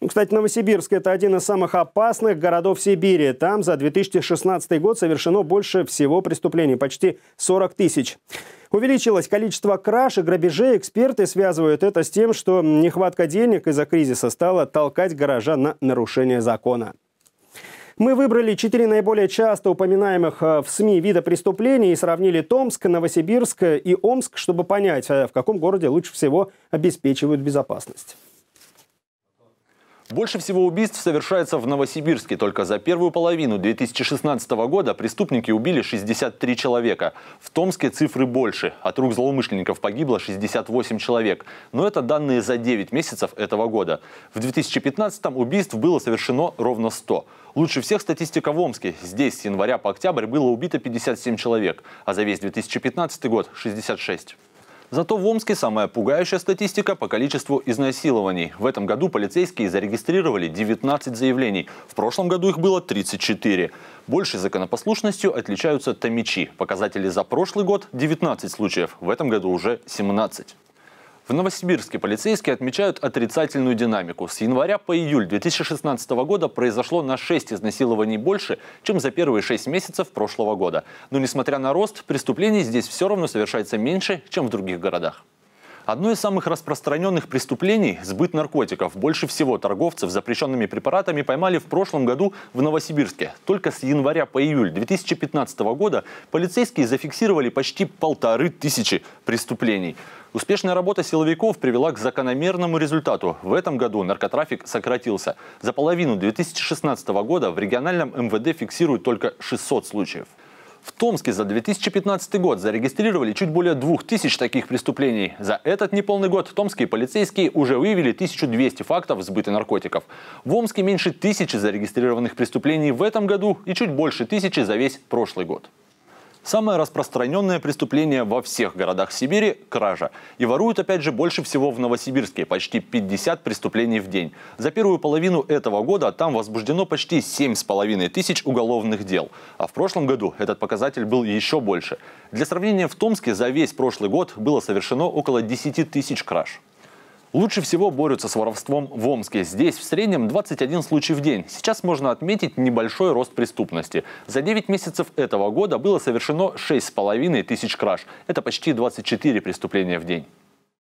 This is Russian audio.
Ну, кстати, Новосибирск – это один из самых опасных городов Сибири. Там за 2016 год совершено больше всего преступлений – почти 40 тысяч. Увеличилось количество краж и грабежей. Эксперты связывают это с тем, что нехватка денег из-за кризиса стала толкать горожан на нарушение закона. Мы выбрали четыре наиболее часто упоминаемых э, в СМИ вида преступлений и сравнили Томск, Новосибирск и Омск, чтобы понять, э, в каком городе лучше всего обеспечивают безопасность. Больше всего убийств совершается в Новосибирске. Только за первую половину 2016 года преступники убили 63 человека. В Томске цифры больше. От рук злоумышленников погибло 68 человек. Но это данные за 9 месяцев этого года. В 2015 убийств было совершено ровно 100. Лучше всех статистика в Омске. Здесь с января по октябрь было убито 57 человек, а за весь 2015 год 66. Зато в Омске самая пугающая статистика по количеству изнасилований. В этом году полицейские зарегистрировали 19 заявлений. В прошлом году их было 34. Большей законопослушностью отличаются томичи. Показатели за прошлый год – 19 случаев. В этом году уже 17. В Новосибирске полицейские отмечают отрицательную динамику. С января по июль 2016 года произошло на 6 изнасилований больше, чем за первые 6 месяцев прошлого года. Но несмотря на рост, преступлений здесь все равно совершается меньше, чем в других городах. Одно из самых распространенных преступлений – сбыт наркотиков. Больше всего торговцев запрещенными препаратами поймали в прошлом году в Новосибирске. Только с января по июль 2015 года полицейские зафиксировали почти полторы тысячи преступлений. Успешная работа силовиков привела к закономерному результату. В этом году наркотрафик сократился. За половину 2016 года в региональном МВД фиксируют только 600 случаев. В Томске за 2015 год зарегистрировали чуть более 2000 таких преступлений. За этот неполный год томские полицейские уже выявили 1200 фактов сбыта наркотиков. В Омске меньше тысячи зарегистрированных преступлений в этом году и чуть больше тысячи за весь прошлый год. Самое распространенное преступление во всех городах Сибири – кража. И воруют, опять же, больше всего в Новосибирске – почти 50 преступлений в день. За первую половину этого года там возбуждено почти 7,5 тысяч уголовных дел. А в прошлом году этот показатель был еще больше. Для сравнения, в Томске за весь прошлый год было совершено около 10 тысяч краж. Лучше всего борются с воровством в Омске. Здесь в среднем 21 случай в день. Сейчас можно отметить небольшой рост преступности. За 9 месяцев этого года было совершено 6,5 тысяч краж. Это почти 24 преступления в день.